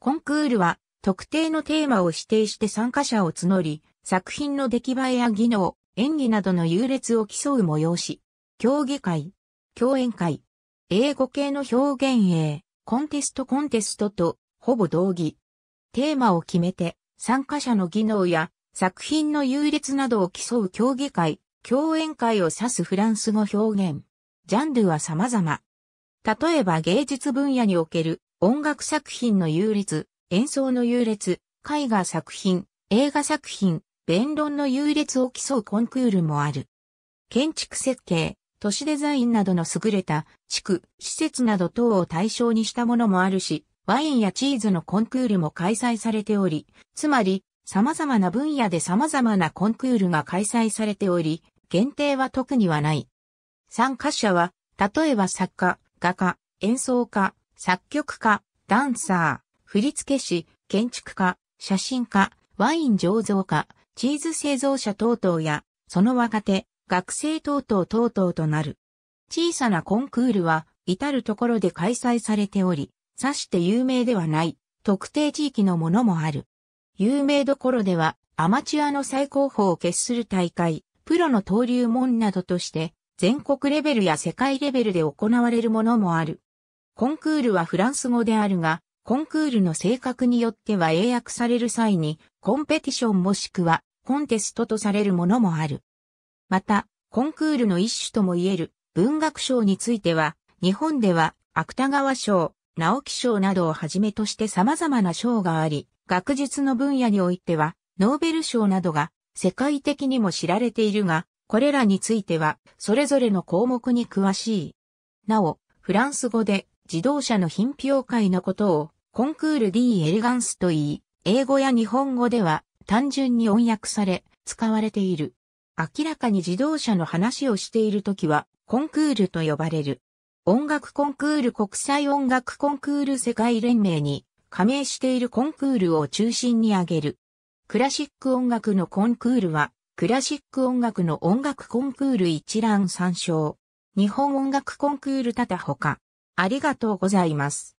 コンクールは特定のテーマを指定して参加者を募り、作品の出来栄えや技能、演技などの優劣を競う催し、競技会、競演会、英語系の表現英、コンテストコンテストとほぼ同義。テーマを決めて参加者の技能や作品の優劣などを競う競技会、競演会を指すフランス語表現。ジャンルは様々。例えば芸術分野における音楽作品の優劣、演奏の優劣、絵画作品、映画作品、弁論の優劣を競うコンクールもある。建築設計、都市デザインなどの優れた地区、施設など等を対象にしたものもあるし、ワインやチーズのコンクールも開催されており、つまり、様々な分野で様々なコンクールが開催されており、限定は特にはない。参加者は、例えば作家、画家、演奏家、作曲家、ダンサー、振付師、建築家、写真家、ワイン醸造家、チーズ製造者等々や、その若手、学生等々等々となる。小さなコンクールは、至るところで開催されており、さして有名ではない、特定地域のものもある。有名どころでは、アマチュアの最高峰を決する大会、プロの登竜門などとして、全国レベルや世界レベルで行われるものもある。コンクールはフランス語であるが、コンクールの性格によっては英訳される際に、コンペティションもしくは、コンテストとされるものもある。また、コンクールの一種ともいえる文学賞については、日本では芥川賞、直木賞などをはじめとして様々な賞があり、学術の分野においては、ノーベル賞などが世界的にも知られているが、これらについては、それぞれの項目に詳しい。なお、フランス語で、自動車の品評会のことをコンクール D エレガンスと言い、英語や日本語では単純に音訳され使われている。明らかに自動車の話をしているときはコンクールと呼ばれる。音楽コンクール国際音楽コンクール世界連盟に加盟しているコンクールを中心に挙げる。クラシック音楽のコンクールは、クラシック音楽の音楽コンクール一覧参照。日本音楽コンクールただ、ほか、ありがとうございます。